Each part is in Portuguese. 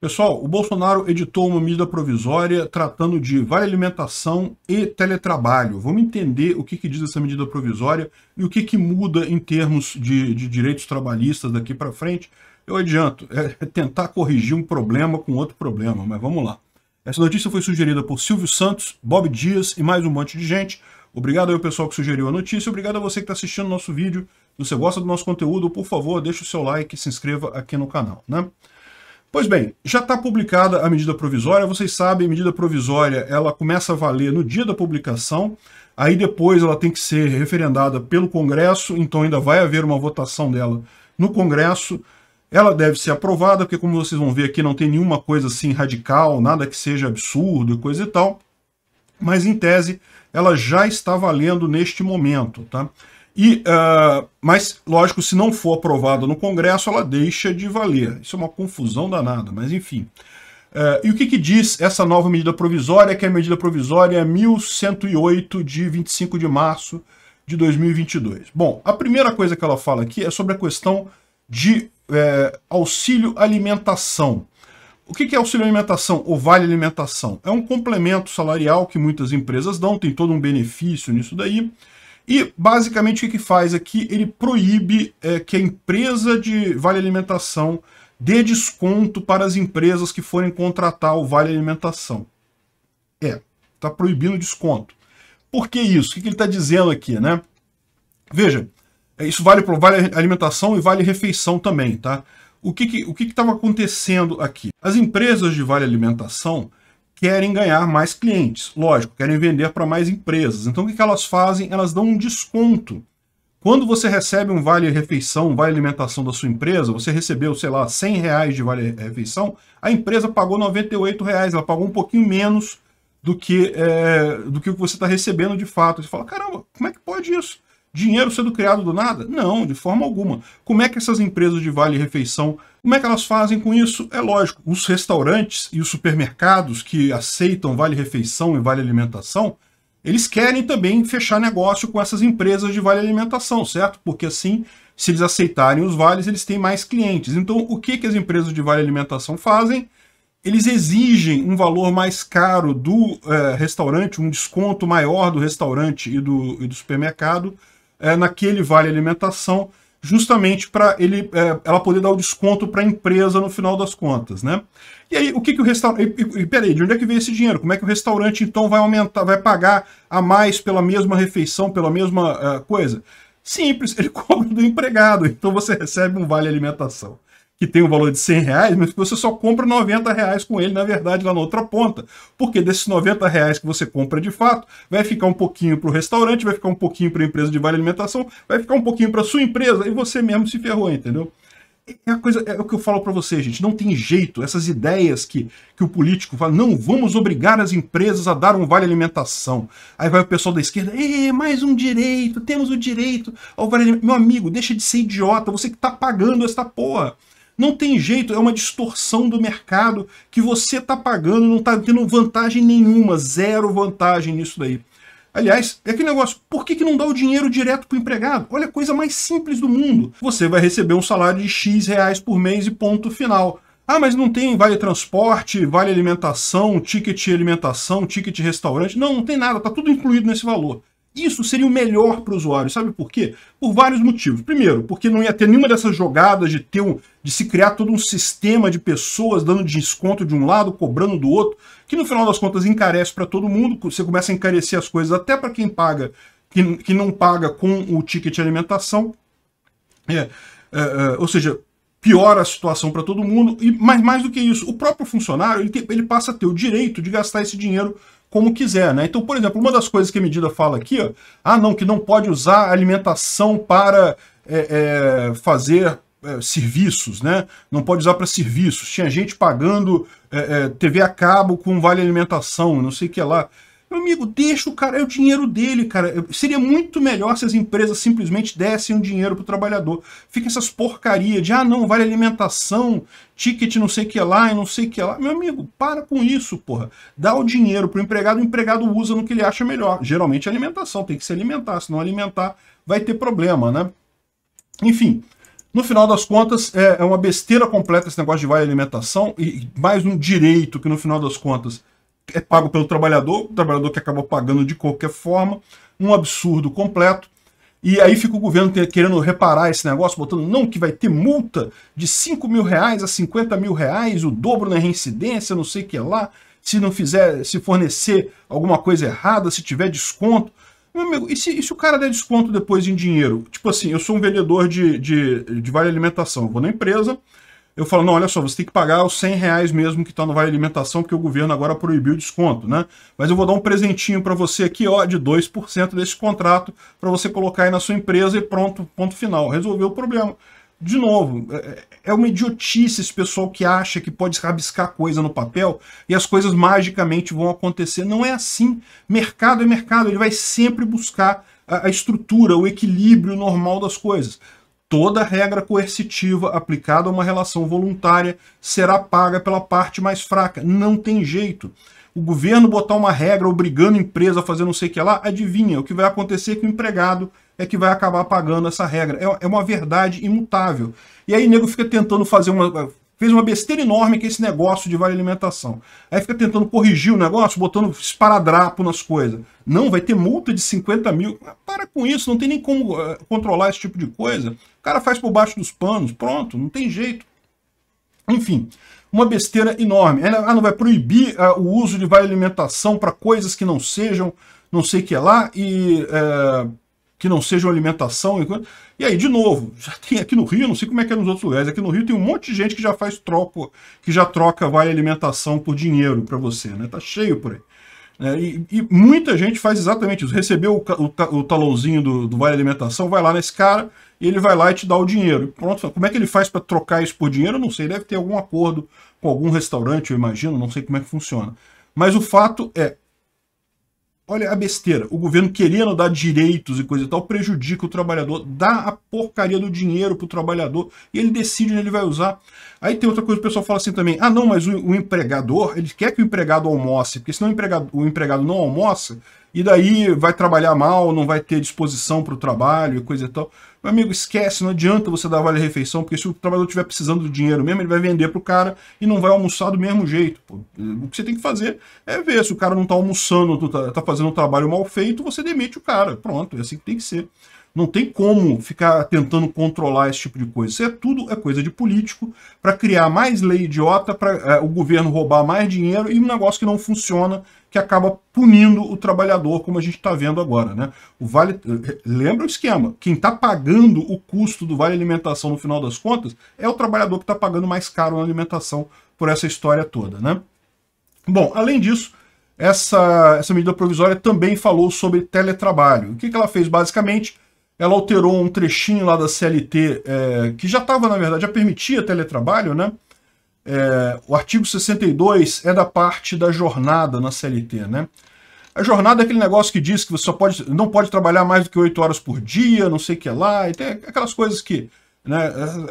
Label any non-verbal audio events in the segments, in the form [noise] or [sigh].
Pessoal, o Bolsonaro editou uma medida provisória tratando de vale alimentação e teletrabalho. Vamos entender o que, que diz essa medida provisória e o que, que muda em termos de, de direitos trabalhistas daqui para frente. Eu adianto, é, é tentar corrigir um problema com outro problema, mas vamos lá. Essa notícia foi sugerida por Silvio Santos, Bob Dias e mais um monte de gente. Obrigado ao pessoal que sugeriu a notícia, obrigado a você que está assistindo o nosso vídeo. Se você gosta do nosso conteúdo, por favor, deixe o seu like e se inscreva aqui no canal. Né? Pois bem, já está publicada a medida provisória. Vocês sabem, a medida provisória ela começa a valer no dia da publicação. Aí depois ela tem que ser referendada pelo Congresso, então ainda vai haver uma votação dela no Congresso. Ela deve ser aprovada, porque como vocês vão ver aqui, não tem nenhuma coisa assim radical, nada que seja absurdo e coisa e tal. Mas em tese, ela já está valendo neste momento, tá? E, uh, mas, lógico, se não for aprovada no Congresso, ela deixa de valer. Isso é uma confusão danada, mas enfim. Uh, e o que, que, diz essa nova medida provisória, que é a medida provisória 1108 é de 25 de março de 2022? Bom, a primeira coisa que ela fala aqui é sobre a questão de é, auxílio alimentação. O que, que é auxílio alimentação ou vale alimentação? É um complemento salarial que muitas empresas dão, tem todo um benefício nisso daí. E, basicamente, o que faz aqui? Ele proíbe é, que a empresa de vale alimentação dê desconto para as empresas que forem contratar o vale alimentação. É, está proibindo desconto. Por que isso? O que, que ele está dizendo aqui, né? Veja, é, isso vale para vale alimentação e vale refeição também, tá? O que estava que, o que que acontecendo aqui? As empresas de vale alimentação querem ganhar mais clientes. Lógico, querem vender para mais empresas. Então, o que, elas fazem? Elas dão um desconto. Quando você recebe um vale-refeição, um vale-alimentação da sua empresa, você recebeu, sei lá, 100 reais de vale-refeição, a empresa pagou 98 reais, ela pagou um pouquinho menos do que, é, do que você está recebendo de fato. Você fala, caramba, como é que pode isso? Dinheiro sendo criado do nada? Não, de forma alguma. Como é que essas empresas de vale refeição, como é que elas fazem com isso? É lógico, os restaurantes e os supermercados que aceitam vale refeição e vale alimentação, eles querem também fechar negócio com essas empresas de vale alimentação, certo? Porque assim, se eles aceitarem os vales, eles têm mais clientes. Então, o que que as empresas de vale alimentação fazem? eles exigem um valor mais caro do eh, restaurante, um desconto maior do restaurante e do, e do supermercado, é, naquele vale alimentação, justamente para ele, é, ela poder dar o desconto para a empresa no final das contas, né? E aí, o que, que o restaurante... E, peraí, de onde é que vem esse dinheiro? Como é que o restaurante, então, vai aumentar, vai pagar a mais pela mesma refeição, pela mesma uh, coisa? Simples, [laughs] ele cobra do empregado, então você recebe um vale alimentação que tem o um valor de 100 reais, mas que você só compra 90 reais com ele, na verdade, lá na outra ponta. Porque desses 90 reais que você compra de fato, vai ficar um pouquinho para o restaurante, vai ficar um pouquinho para a empresa de vale alimentação, vai ficar um pouquinho para sua empresa e você mesmo se ferrou, entendeu? É, a coisa, é o que eu falo para você, gente. Não tem jeito. Essas ideias que, que o político fala, não, vamos obrigar as empresas a dar um vale alimentação. Aí vai o pessoal da esquerda, é, mais um direito, temos o direito ao vale alimentação. Meu amigo, deixa de ser idiota, você que tá pagando essa porra. Não tem jeito, é uma distorção do mercado que você está pagando, não está tendo vantagem nenhuma, zero vantagem nisso daí. Aliás, é aquele negócio, por que, que não dá o dinheiro direto para o empregado? Olha a coisa mais simples do mundo. Você vai receber um salário de X reais por mês e ponto final. Ah, mas não tem vale transporte, vale alimentação, ticket alimentação, ticket restaurante. Não, não tem nada, tá tudo incluído nesse valor. Isso seria o melhor para o usuário, sabe por quê? Por vários motivos. Primeiro, porque não ia ter nenhuma dessas jogadas de ter um, de se criar todo um sistema de pessoas dando desconto de um lado, cobrando do outro, que no final das contas encarece para todo mundo, você começa a encarecer as coisas até para quem paga, que, que não paga com o ticket de alimentação. É, é, é, ou seja, piora a situação para todo mundo. E mas mais do que isso, o próprio funcionário ele, tem, ele passa a ter o direito de gastar esse dinheiro como quiser, né? Então, por exemplo, uma das coisas que a medida fala aqui, ó, ah, não, que não pode usar alimentação para é, é, fazer é, serviços, né? Não pode usar para serviços. Tinha gente pagando é, é, TV a cabo com vale alimentação, não sei o que lá. Meu amigo, deixa o cara, é o dinheiro dele, cara. Seria muito melhor se as empresas simplesmente dessem o um dinheiro pro trabalhador. Fica essas porcaria de, ah, não, vale alimentação, ticket não sei que lá e não sei que lá. Meu amigo, para com isso, porra. Dá o dinheiro pro empregado, o empregado usa no que ele acha melhor. Geralmente é alimentação, tem que se alimentar, se não alimentar vai ter problema, né? Enfim, no final das contas, é, é uma besteira completa esse negócio de vale alimentação e mais um direito que no final das contas é pago pelo trabalhador, o trabalhador que acaba pagando de qualquer forma, um absurdo completo. E aí fica o governo querendo reparar esse negócio, botando não que vai ter multa de 5 mil reais a 50 mil reais, o dobro na reincidência, não sei o que lá, se não fizer, se fornecer alguma coisa errada, se tiver desconto. Meu amigo, e se, e se o cara der desconto depois em dinheiro? Tipo assim, eu sou um vendedor de, de, de vale alimentação, eu vou na empresa, eu falo, não, olha só, você tem que pagar os 100 reais mesmo que está no Vale Alimentação, porque o governo agora proibiu o desconto, né? Mas eu vou dar um presentinho para você aqui, ó, de 2% desse contrato para você colocar aí na sua empresa e pronto, ponto final. Resolveu o problema. De novo, é, é, é uma idiotice esse pessoal que acha que pode rabiscar coisa no papel e as coisas magicamente vão acontecer. Não é assim. Mercado é mercado, ele vai sempre buscar a estrutura, o equilíbrio normal das coisas. Toda regra coercitiva aplicada a uma relação voluntária será paga pela parte mais fraca. Não tem jeito. O governo botar uma regra obrigando a empresa a fazer não sei o que lá, adivinha, o que vai acontecer com o empregado é que vai acabar pagando essa regra. É, é uma verdade imutável. E aí nego fica tentando fazer uma fez uma besteira enorme que é esse negócio de vale alimentação. Aí fica tentando corrigir o negócio, botando esparadrapo nas coisas. Não, vai ter multa de 50 mil. Ah, para com isso, não tem nem como uh, controlar esse tipo de coisa. O cara faz por baixo dos panos, pronto, não tem jeito. Enfim, uma besteira enorme. Ah, não vai proibir uh, o uso de vale alimentação para coisas que não sejam não sei o que lá e... Uh, que não sejam alimentação. E aí, de novo, já tem aqui no Rio, não sei como é que é nos outros lugares, aqui no Rio tem um monte de gente que já faz troco, que já troca vale alimentação por dinheiro para você, né? Tá cheio por aí. É, e, e, muita gente faz exatamente isso. Recebeu o, o, o talãozinho do, do, Vale Alimentação, vai lá nesse cara e ele vai lá e te dá o dinheiro. E pronto, como é que ele faz para trocar isso por dinheiro? Eu não sei, deve ter algum acordo com algum restaurante, eu imagino, não sei como é que funciona. Mas o fato é, Olha é a besteira. O governo querendo dar direitos e coisa e tal prejudica o trabalhador, dá a porcaria do dinheiro para o trabalhador e ele decide onde ele vai usar. Aí tem outra coisa, o pessoal fala assim também: ah, não, mas o, o empregador, ele quer que o empregado almoce, porque senão o empregado, o empregado não almoça, e daí vai trabalhar mal, não vai ter disposição para o trabalho e coisa e tal. Meu amigo, esquece, não adianta você dar vale-refeição, porque se o trabalhador estiver precisando do dinheiro mesmo, ele vai vender para o cara e não vai almoçar do mesmo jeito. Pô. O que você tem que fazer é ver se o cara não está almoçando, está tá fazendo um trabalho mal feito, você demite o cara. Pronto, é assim que tem que ser. Não tem como ficar tentando controlar esse tipo de coisa. Isso é tudo é coisa de político para criar mais lei idiota, para é, o governo roubar mais dinheiro e um negócio que não funciona, que acaba punindo o trabalhador, como a gente está vendo agora. Né? O vale, lembra o esquema, quem está pagando o custo do vale alimentação no final das contas é o trabalhador que está pagando mais caro na alimentação por essa história toda. Né? Bom, além disso, essa, essa medida provisória também falou sobre teletrabalho. O que, que ela fez basicamente? ela alterou um trechinho lá da CLT, é, que já estava, na verdade, já permitia teletrabalho, né? É, o artigo 62 é da parte da jornada na CLT, né? A jornada é aquele negócio que diz que você só pode, não pode trabalhar mais do que 8 horas por dia, não sei o que lá, e tem aquelas coisas que né,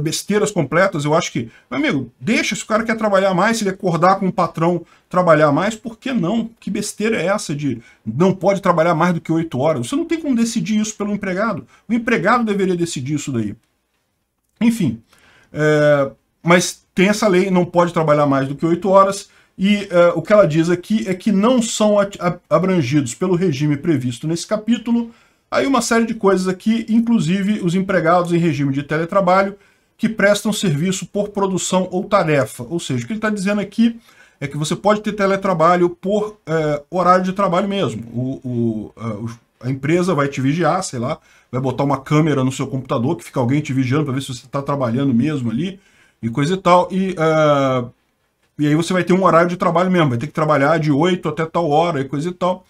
besteiras completas, eu acho que, meu amigo, deixa, se o cara quer trabalhar mais, se ele acordar com o patrão trabalhar mais, por que não? Que besteira é essa de não pode trabalhar mais do que oito horas? Você não tem como decidir isso pelo empregado. O empregado deveria decidir isso daí. Enfim, é, mas tem essa lei, não pode trabalhar mais do que oito horas, e é, o que ela diz aqui é que não são abrangidos pelo regime previsto nesse capítulo Aí uma série de coisas aqui, inclusive os empregados em regime de teletrabalho que prestam serviço por produção ou tarefa. Ou seja, o que ele está dizendo aqui é que você pode ter teletrabalho por é, horário de trabalho mesmo. O, o, eh, a empresa vai te vigiar, sei lá, vai botar uma câmera no seu computador que fica alguém te vigiando para ver se você está trabalhando mesmo ali e coisa e tal. E, eh, e aí você vai ter um horário de trabalho mesmo, vai ter que trabalhar de 8 até tal hora e coisa e tal.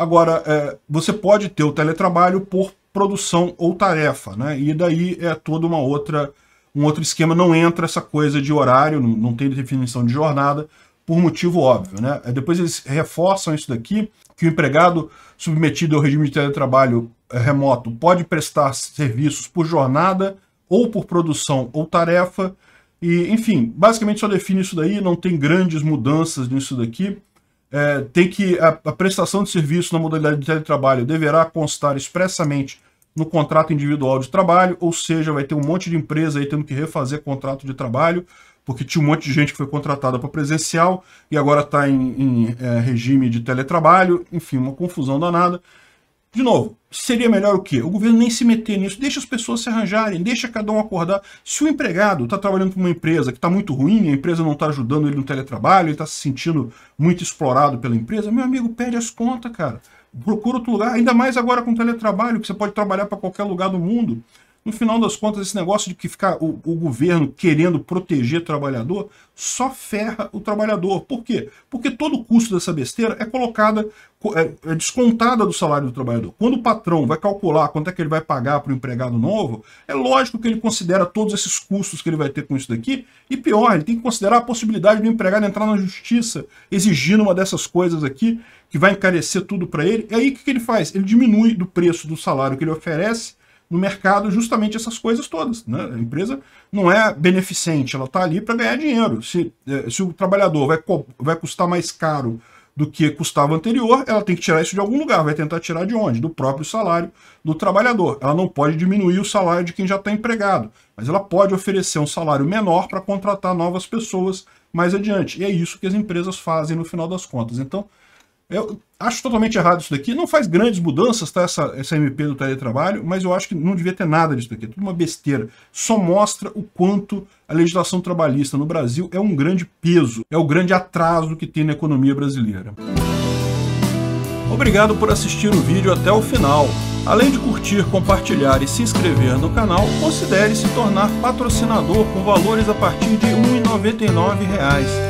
Agora, é, você pode ter o teletrabalho por produção ou tarefa, né? E daí é toda uma outra um outro esquema não entra essa coisa de horário, não tem definição de jornada, por motivo óbvio. Né? É, depois eles reforçam isso daqui, que o empregado submetido ao regime de teletrabalho é, remoto pode prestar serviços por jornada, ou por produção ou tarefa, e enfim, basicamente só define isso daí, não tem grandes mudanças nisso daqui é, tem que a, a, prestação de serviço na modalidade de teletrabalho deverá constar expressamente no contrato individual de trabalho, ou seja, vai ter um monte de empresa aí tendo que refazer contrato de trabalho, porque tinha um monte de gente que foi contratada para presencial e agora está em, em é, regime de teletrabalho, enfim, uma confusão danada. De novo, seria melhor o quê? O governo nem se meter nisso, deixa as pessoas se arranjarem, deixa cada um acordar. Se o empregado está trabalhando para uma empresa que está muito ruim, a empresa não está ajudando ele no teletrabalho, ele está se sentindo muito explorado pela empresa, meu amigo, perde as contas, cara. Procura outro lugar, ainda mais agora com teletrabalho, que você pode trabalhar para qualquer lugar do mundo. No final das contas, esse negócio de que ficar o, o, governo querendo proteger o trabalhador só ferra o trabalhador. Por quê? Porque todo o custo dessa besteira é colocada, é, é descontada do salário do trabalhador. Quando o patrão vai calcular quanto é que ele vai pagar para o empregado novo, é lógico que ele considera todos esses custos que ele vai ter com isso daqui. E pior, ele tem que considerar a possibilidade do empregado entrar na justiça exigindo uma dessas coisas aqui, que vai encarecer tudo para ele. E aí o que, que ele faz? Ele diminui do preço do salário que ele oferece no mercado justamente essas coisas todas. Né? A empresa não é beneficente, ela está ali para ganhar dinheiro. Se, é, se o trabalhador vai, vai custar mais caro do que custava anterior, ela tem que tirar isso de algum lugar. Vai tentar tirar de onde? Do próprio salário do trabalhador. Ela não pode diminuir o salário de quem já está empregado, mas ela pode oferecer um salário menor para contratar novas pessoas mais adiante. E é isso que as empresas fazem no final das contas. Então, eu acho totalmente errado isso daqui. Não faz grandes mudanças, tá? Essa, essa MP do teletrabalho, mas eu acho que não devia ter nada disso daqui. É tudo uma besteira. Só mostra o quanto a legislação trabalhista no Brasil é um grande peso, é o grande atraso que tem na economia brasileira. Obrigado por assistir o vídeo até o final. Além de curtir, compartilhar e se inscrever no canal, considere se tornar patrocinador com valores a partir de R$ 1,99